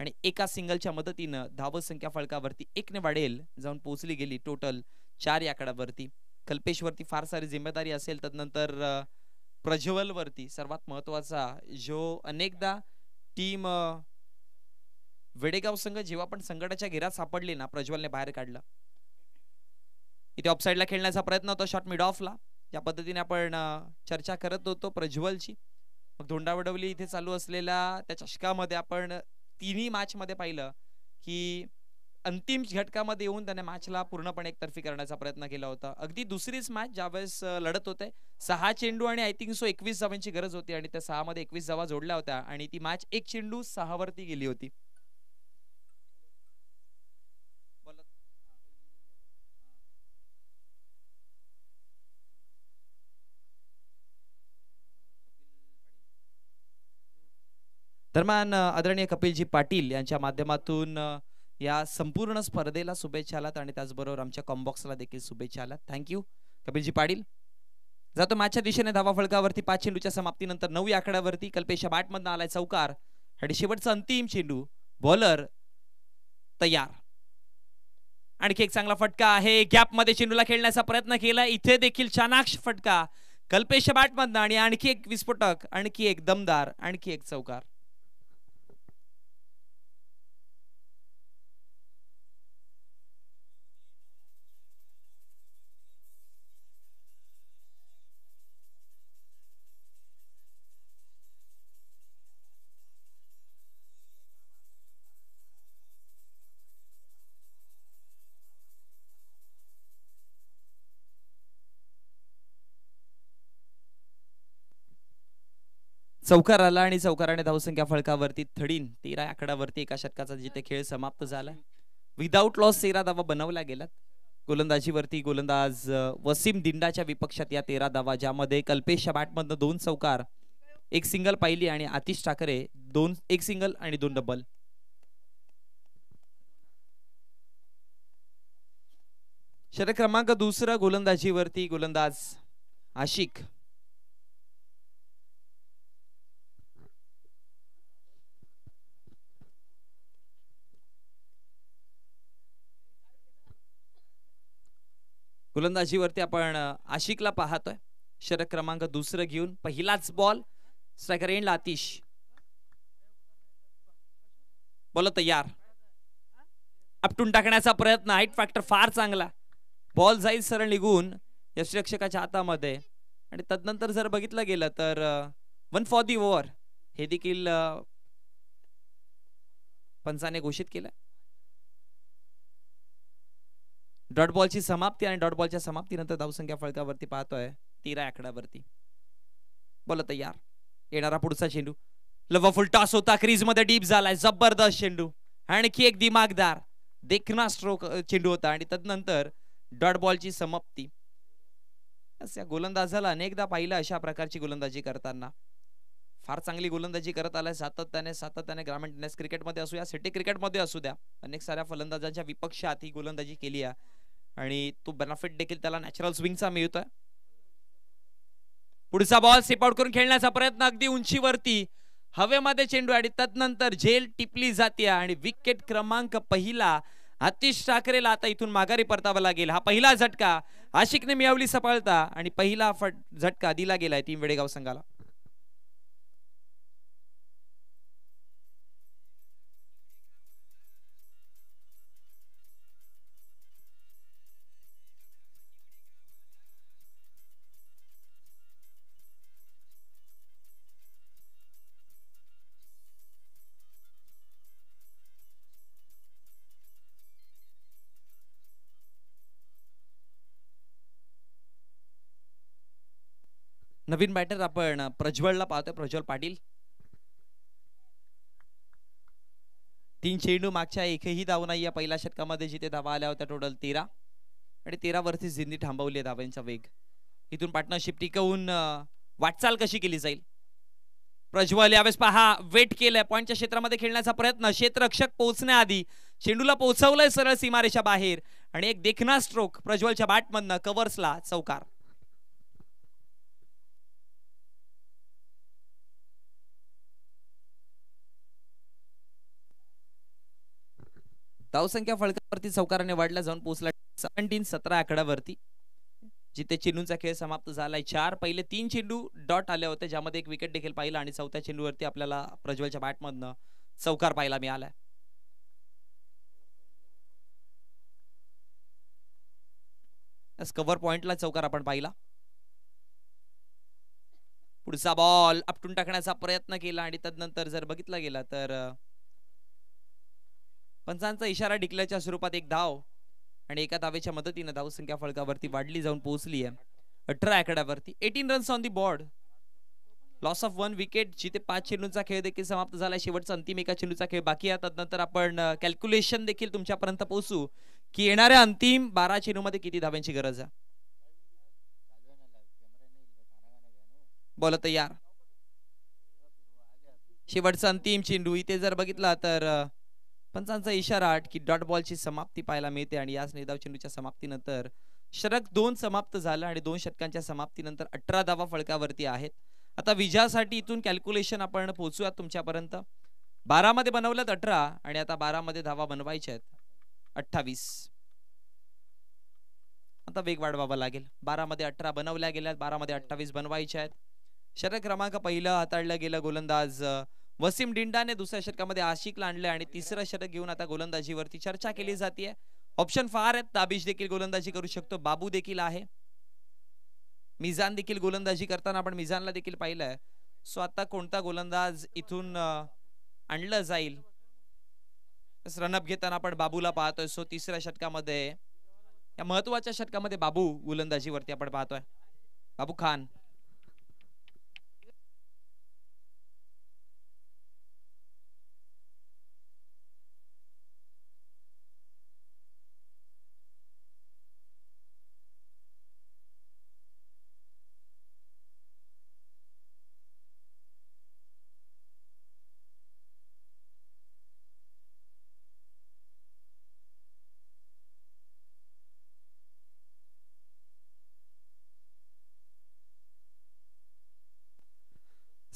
आणि एका सिंगलच्या मदतीनं धाव संख्या फळकावरती एकने वाढेल जाऊन पोहोचली गेली टोटल चार या कल्पेशवरती फार सारी जिम्मेदारी असेल तदनंतर प्रज्वलवरती सर्वात महत्वाचा जो अनेकदा टीम वेडेगाव संघ जेव्हा पण संकटाच्या घेरात सापडली ना प्रज्वलने बाहेर काढलं इथे ऑफसाईडला खेळण्याचा प्रयत्न होता शॉट मिड ऑफला या पद्धतीने आपण चर्चा करत होतो प्रज्वलची मग धोंडावडवली इथे चालू असलेल्या त्या चषकामध्ये आपण तिन्ही मॅचमध्ये पाहिलं की अंतिम घटकामध्ये येऊन त्याने मॅचला पूर्णपणे एकतर्फी करण्याचा प्रयत्न केला होता अगदी दुसरीच मॅच ज्यावेळेस लढत होते सहा चेंडू आणि आय थिंक सो एकवीस धावांची गरज होती आणि त्या सहामध्ये एकवीस धावा जोडल्या होत्या आणि ती मॅच एक चेंडू सहावरती गेली होती दरम्यान आदरणीय कपिलजी पाटील यांच्या माध्यमातून या संपूर्ण स्पर्धेला शुभेच्छा आलात आणि त्याचबरोबर आमच्या कॉम्बॉक्सला देखील शुभेच्छा आलात थँक्यू कपिलजी पाटील जातो माझ्या दिशेने धावा फळकावरती पाच चेंडूच्या समाप्तीनंतर नऊ आकड्यावरती कल्पेशा बॅटमधनं आलाय चौकार आणि शेवटचा अंतिम चेंडू बॉलर तयार आणखी एक चांगला फटका आहे गॅपमध्ये चेंडूला खेळण्याचा प्रयत्न केला इथे देखील चानाक्ष फटका कल्पेश बॅटमधनं आणि आणखी एक विस्फोटक आणखी एक दमदार आणखी एक चौकार चौकार आला आणि चौकाराने धावसंख्या फळकावरती थडीन तेरा आकडावरती एका शतकाचा जिथे खेळ समाप्त झाला विदाऊट लॉस तेरा धावा बनवला गेला गोलंदाजीवरती गोलंदाज वसीम दिंडाच्या विपक्षात या तेरा धावा ज्यामध्ये कल्पेशच्या बॅटमधनं दोन चौकार एक सिंगल पाहिली आणि आतिश ठाकरे दोन एक सिंगल आणि दोन डबल षटक क्रमांक दुसरा गोलंदाजीवरती गोलंदाज आशिक गोलंदाजीवरती आपण आशिकला पाहतोय शरद क्रमांक दुसरं घेऊन पहिलाच बॉल स्ट्रायकर एंडला आतिश बॉल तयार आपटून टाकण्याचा प्रयत्न हाईट फॅक्टर फार चांगला बॉल जाईल सरळ निघून यशरक्षकाच्या हातामध्ये आणि तदनंतर जर बघितलं गेलं तर वन फॉर दी ओव्हर हे देखील पंचाने घोषित केलं डॉट ची समाप्ती आणि डॉट बॉलच्या समाप्तीनंतर धावसंख्या फळकावरती पाहतोय तेरा आकड्यावरती बोलत यार येणारा पुढचा चेंडू लवफुल टॉस होता क्रीज मध्ये डीप झालाय जबरदस्त चेंडू आणखी एक दिमागदार देखना स्ट्रोक चेंडू होता आणि तदनंतर डॉट बॉलची समाप्ती गोलंदाजाला अनेकदा पाहिलं अशा प्रकारची गोलंदाजी करताना फार चांगली गोलंदाजी करत आलाय सातत्याने सातत्याने ग्रामीण क्रिकेटमध्ये असू या सिटी क्रिकेटमध्ये असू द्या अनेक साऱ्या फलंदाजांच्या विपक्षात ही गोलंदाजी केली आहे आणि तो बेनिफिट देखील त्याला नॅचरल स्विंगचा आहे पुढचा बॉल सिपआउट आउट करून खेळण्याचा प्रयत्न अगदी उंचीवरती हवेमध्ये चेंडू आणि तदनंतर झेल टिपली जाते आणि विकेट क्रमांक पहिला आतिश ठाकरेला आता इथून माघारी परतावा लागेल हा पहिला झटका आशिकने मिळवली सफळता आणि पहिला फट झटका दिला गेलाय तीन वेडेगाव संघाला नवीन बॅटर आपण प्रज्वलला पाहतोय प्रज्वल पाटील तीन चेंडू मागच्या एकही धाव नाही या पहिल्या षटकामध्ये जिथे धावा आल्या होत्या टोटल तेरा आणि तेरा वरती जिंदी थांबवली आहे धावांचा वेग इथून पार्टनरशिप टिकवून वाटचाल कशी केली जाईल प्रज्वल यावेळेस पहा वेट केलंय पॉईंटच्या क्षेत्रामध्ये खेळण्याचा प्रयत्न क्षेत्ररक्षक पोहोचण्याआधी चेंडूला पोहोचवलंय सरळ सीमारेषा बाहेर आणि एक देखना स्ट्रोक प्रज्वलच्या बाटमधनं कव्हर्सला चौकार धावसंख्या फळकावरती चौकाराने वाढला जाऊन पोहोचला सेव्हन्टीन सतरा आकड्यावरती जिथे चेंडूंचा खेळ समाप्त झालाय चार पहिले तीन चेंडू डॉट आले होते ज्यामध्ये एक विकेट देखील पाहिला आणि चौथ्या चेंडूवरती आपल्याला प्रज्वलच्या बॅटमधनं चौकार पाहायला मिळालाय कव्हर पॉइंटला चौकार आपण पाहिला पुढचा बॉल आपटून टाकण्याचा प्रयत्न केला आणि तदनंतर जर बघितला गेला तर पंचांचा इशारा डिकल्याच्या स्वरूपात एक धाव आणि एका धावेच्या मदतीनं धावसंख्या फळकावरती वाढली जाऊन पोहोचली आहे अठरा आकड्यावरती eighteen runs on the board loss of one wicket जिथे पाच चेंडूंचा खेळ देखील समाप्त झाला शेवटचा अंतिम एका चेंडूचा खेळ बाकी आहे नंतर आपण कॅल्क्युलेशन देखील तुमच्यापर्यंत पोहोचू की येणाऱ्या अंतिम बारा चेंडूमध्ये किती धाव्यांची गरज आहे बोलत यार शेवटचा अंतिम चेंडू इथे जर बघितला तर पंचांचा इशारा की डॉट बॉलची समाप्ती पाहायला मिळते आणि याच नेदाव चेंडूच्या समाप्तीनंतर शरक दोन समाप्त झालं आणि दोन शतकांच्या समाप्तीनंतर अठरा धावा फळकावरती आहेत आता विजयासाठी इथून कॅल्क्युलेशन आपण पोहोचूयात तुमच्यापर्यंत बारामध्ये बनवल्यात अठरा आणि आता मध्ये धावा बनवायच्या आहेत अठ्ठावीस आता वेग वाढवावा लागेल बारामध्ये अठरा बनवल्या गेल्यात बारामध्ये अठ्ठावीस बनवायच्या आहेत षटक क्रमांक पहिलं हाताळलं गेलं गोलंदाज वसीम डिंडाने दुसऱ्या षटकामध्ये आशिकला आणलं आणि तिसरं षटक घेऊन आता गोलंदाजीवरती चर्चा केली जाते ऑप्शन फार आहेत ताबीज देखील गोलंदाजी करू शकतो बाबू देखील आहे मिजान देखील गोलंदाजी करताना आपण मिझानला देखील पाहिलंय सो आता कोणता गोलंदाज इथून आणलं जाईल रनअप घेताना आपण बाबूला पाहतोय सो तिसऱ्या षटकामध्ये या महत्वाच्या षटकामध्ये बाबू गोलंदाजीवरती आपण पाहतोय बाबू खान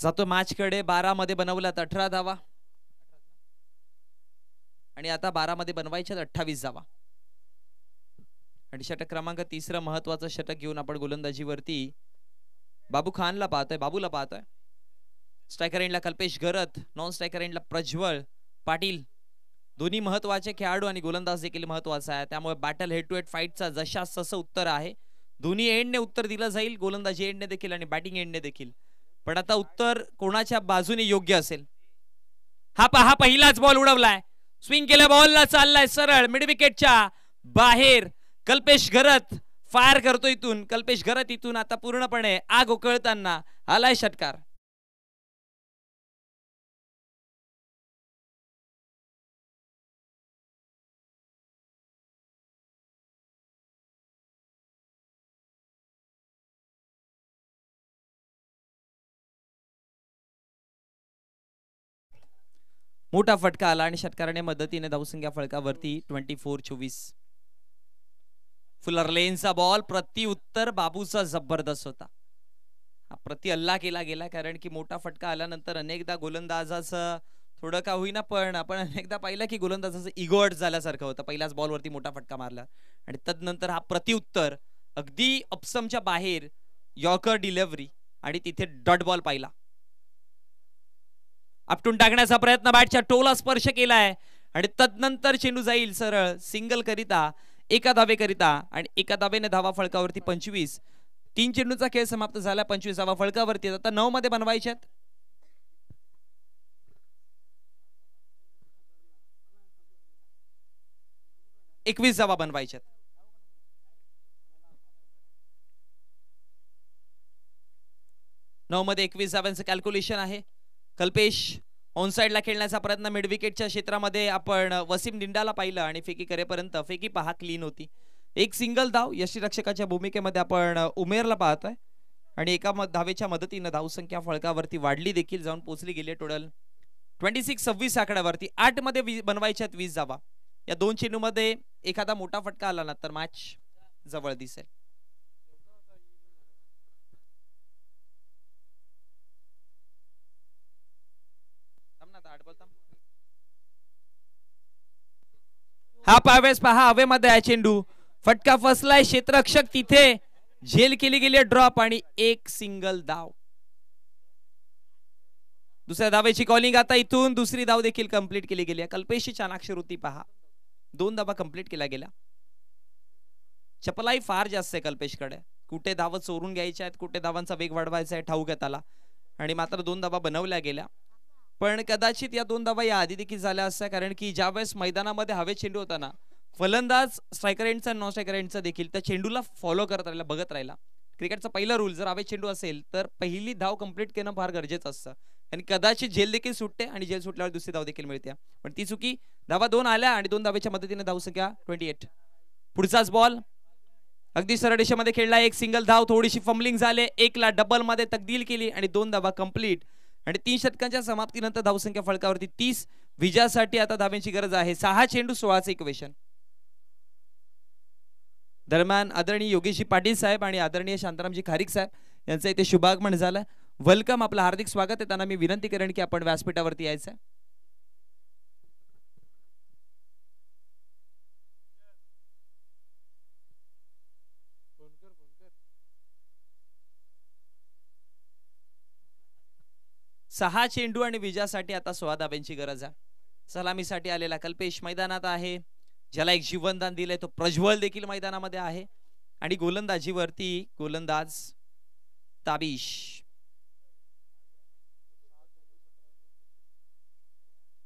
जातो मॅचकडे बारामध्ये बनवल्यात अठरा धावा आणि आता बारामध्ये बनवायच्यात अठ्ठावीस धावा आणि षटक क्रमांक तिसरं महत्वाचं षटक घेऊन आपण गोलंदाजीवरती बाबू खानला पाहतोय बाबूला पाहतोय स्ट्रायकर एंडला कल्पेश गरत नॉन स्ट्रायकर एंडला प्रज्वल पाटील दोन्ही महत्वाचे खेळाडू आणि गोलंदाज देखील महत्वाचा आहे त्यामुळे बॅटल हेड टू हेड फाईटचा जशा तसं उत्तर आहे दोन्ही एंडने उत्तर दिलं जाईल गोलंदाजी एंडने देखील आणि बॅटिंग एंडने देखील पण आता उत्तर कोणाच्या बाजूने योग्य असेल हा पहा पहिलाच बॉल उडवलाय स्विंग केल्या बॉलला चाललाय सरळ मिड विकेटच्या बाहेर कल्पेश घरत फायर करतो इथून कल्पेश गरत इथून आता पूर्णपणे आग उकळताना आलाय षटकार मोठा फटका आला आणि षटकाराने मदतीने धावसंख्या फळकावरती ट्वेंटी फोर चोवीस फुलर लेनचा बॉल प्रतिउत्तर बाबूचा जबरदस्त होता हा प्रति अल्ला केला गेला कारण की मोठा फटका आल्यानंतर अनेकदा गोलंदाजाचं थोडं का होईना पण आपण अनेकदा पाहिलं की गोलंदाजाचं इगोट झाल्यासारखं होतं पहिल्याच बॉलवरती मोठा फटका मारला आणि तदनंतर हा प्रतिउत्तर अगदी अपसमच्या बाहेर यॉकर डिलेव्हरी आणि तिथे डॉट बॉल पाहिला आपटून टाकण्याचा प्रयत्न बॅटच्या टोला स्पर्श केलाय आणि तदनंतर चेंडू जाईल सरळ सिंगल करिता एका धावेकरिता आणि एका धावेने धावा फळकावरती पंचवीस तीन चेंडूचा खेळ समाप्त झाला पंचवीस धावा फळकावरती आता नऊ मध्ये बनवायच्यात एकवीस जावा बनवायच्यात नऊ मध्ये एकवीस धाव्यांचं कॅल्क्युलेशन आहे कल्पेश ऑन साईडला खेळण्याचा प्रयत्न मिडविकेटच्या क्षेत्रामध्ये आपण वसीम दिंडाला पाहिलं आणि फेकी करेपर्यंत फेकी पहा क्लीन होती एक सिंगल धाव यशीरक्षकाच्या भूमिकेमध्ये आपण उमेरला पाहतोय आणि एका धावेच्या मदतीनं धावसंख्या फळकावरती वाढली देखील जाऊन पोचली गेली टोटल ट्वेंटी सिक्स सव्वीस आकड्यावरती आठ मध्ये बनवायच्यात वीस धावा या दोन चेंडूमध्ये एखादा मोठा फटका आला ना तर मॅच जवळ दिसेल हा पावेस पहा हवेमध्ये आहे चेंडू फटका फसलाय क्षेत्ररक्षक तिथे झेल केली गेली ड्रॉप आणि एक सिंगल धाव दुसऱ्या धावेची कॉलिंग आता इथून दुसरी धाव देखील कंप्लीट केली गेली कल्पेशी चाणाक्षर होती पहा दोन धावा कंप्लीट केला गेला चपलाई फार जास्त आहे कल्पेशकडे कुठे धाव चोरून घ्यायच्या आहेत कुठे धावांचा वेग वाढवायचा आहे ठाऊक आला आणि मात्र दोन धाबा बनवल्या गेल्या पण कदाचित या दोन धावा या आधी देखील झाल्या असत्या कारण की ज्यावेळेस मैदानामध्ये हवे चेंडू होताना फलंदाज स्ट्रायकर एंडचा नॉन स्ट्रायकर एंडचा देखील त्या चेंडूला फॉलो करत राहिला बघत राहिला क्रिकेटचा पहिला रूल जर हवे चेंडू असेल तर पहिली धाव कंप्लीट करणं फार गरजेचं असतं आणि कदाचित जेल देखील सुटते आणि जेल सुटल्यावर दुसरी धाव देखील मिळते पण ती चुकी धावा दोन आल्या आणि दोन धावेच्या मदतीने धावसंख्या ट्वेंटी एट पुढचाच बॉल अगदी सरळ खेळला एक सिंगल धाव थोडीशी फंबलिंग झाले एकला डबल मध्ये तकदील केली आणि दोन धावा कंप्लीट आणि तीन शतकांच्या समाप्तीनंतर धावसंख्या फळकावरती तीस विजयासाठी आता धाब्यांची गरज आहे सहा चेंडू सोळाचं इक्वेशन दरम्यान आदरणीय योगेशजी पाटील साहेब आणि आदरणीय शांतारामजी खारिक साहेब यांचं इथे शुभागमन झालं वेलकम आपलं हार्दिक स्वागत आहे त्यांना मी विनंती करेन की आपण व्यासपीठावरती यायचं सहा चेंडू आणि विजयासाठी आता सोळा धाब्यांची गरज आहे सलामीसाठी आलेला कल्पेश मैदानात आहे ज्याला एक जीवनदान दिलंय तो प्रज्वल देखील मैदानामध्ये आहे आणि गोलंदाजीवरती गोलंदाज ताबीश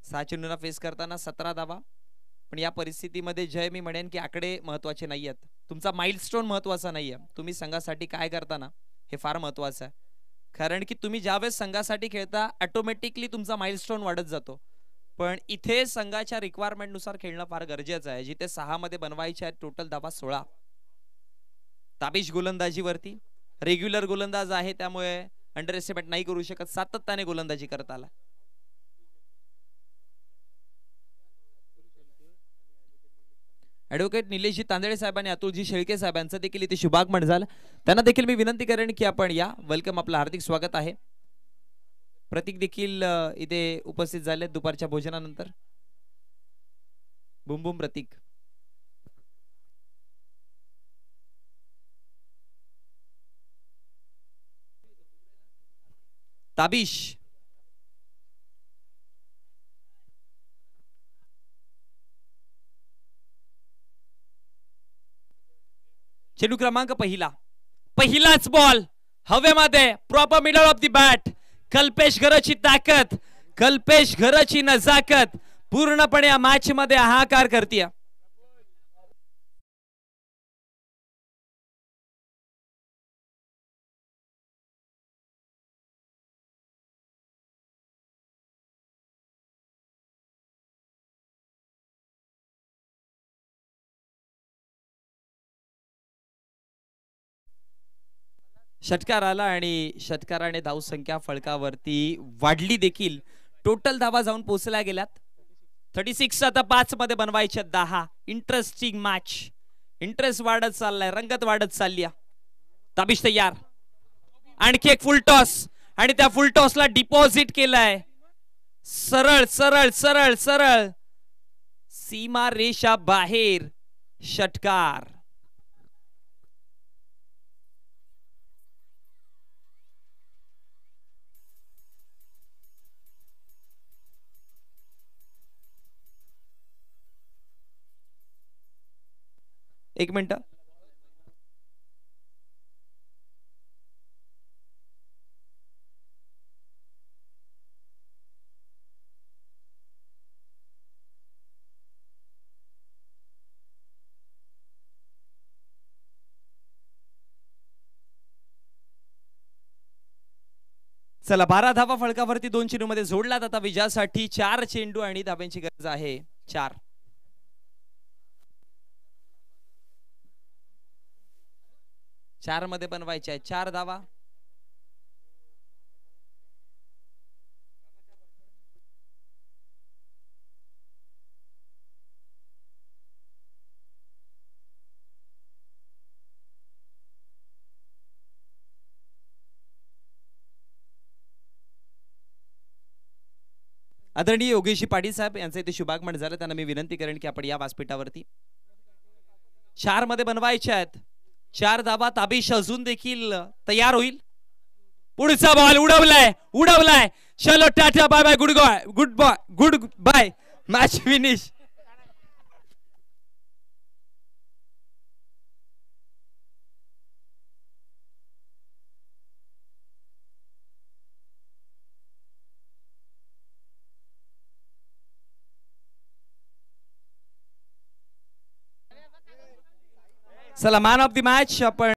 सहा चेंडूला फेस करताना सतरा धावा पण या परिस्थितीमध्ये जय मी म्हणेन की आकडे महत्वाचे नाही आहेत तुमचा स्टोन महत्वाचा नाही आहे तुम्ही संघासाठी काय करताना हे फार महत्वाचं आहे कारण की तुम्ही ज्यावेळेस संघासाठी खेळता ऑटोमॅटिकली तुमचा माइलस्टोन वाढत जातो पण इथे संघाच्या रिक्वायरमेंटनुसार खेळणं फार गरजेचं आहे जिथे मध्ये बनवायचे आहेत टोटल धाबा सोळा ताबीश गोलंदाजीवरती रेग्युलर गोलंदाज आहे त्यामुळे अंडर एस्टिमेट नाही करू शकत सातत्याने गोलंदाजी करत आला ॲडव्होकेट निलेशजी तांदळे साहेब आणि अतुलजी शेळके साहेबांचं देखील इथे शुभागमन झालं त्यांना देखील मी विनंती करेन की आपण या वेलकम आपलं हार्दिक स्वागत आहे प्रतीक देखील इथे उपस्थित झाले दुपारच्या भोजनानंतर बुम बुम प्रतीक ताबिश चेडू क्रमांक पहिला पहिलाच बॉल हवेमध्ये proper middle of the bat Kalpesh घरची ताकद कल्पेश घरची नजाकत पूर्णपणे या मॅच मध्ये हाकार करतीय षटकार आला आणि षटकाराने संख्या फळकावरती वाढली देखील टोटल धावा जाऊन पोचल्या गेल्यात थर्टी सिक्स आता पाच मध्ये बनवायच्या दहा इंटरेस्टिंग मॅच इंटरेस्ट वाढत चाललाय रंगत वाढत चालली ताबिश तयार आणखी एक फुलटॉस आणि त्या फुलटॉसला डिपॉझिट केलाय सरळ सरळ सरळ सरळ सीमा रेषा बाहेर षटकार एक मिनिट चला बारा धावा फळकावरती दोन चेंडू मध्ये जोडला जाता विजयासाठी चार चेंडू आणि धाब्यांची गरज आहे चार चार मध्ये बनवायचे आहे चार धावा आदरणीय योगेशी पाटील साहेब यांचं इथे शुभागमन झालं त्यांना मी विनंती करेन की आपण या व्यासपीठावरती चार मध्ये बनवायचे आहेत चार दाबात, आबिष अजून देखील तयार होईल पुढचा बॉल उडवलाय उडवलाय चलो टाटा bye bye good bye good boy good bye match finish चला मॅन ऑफ दी मॅच आपण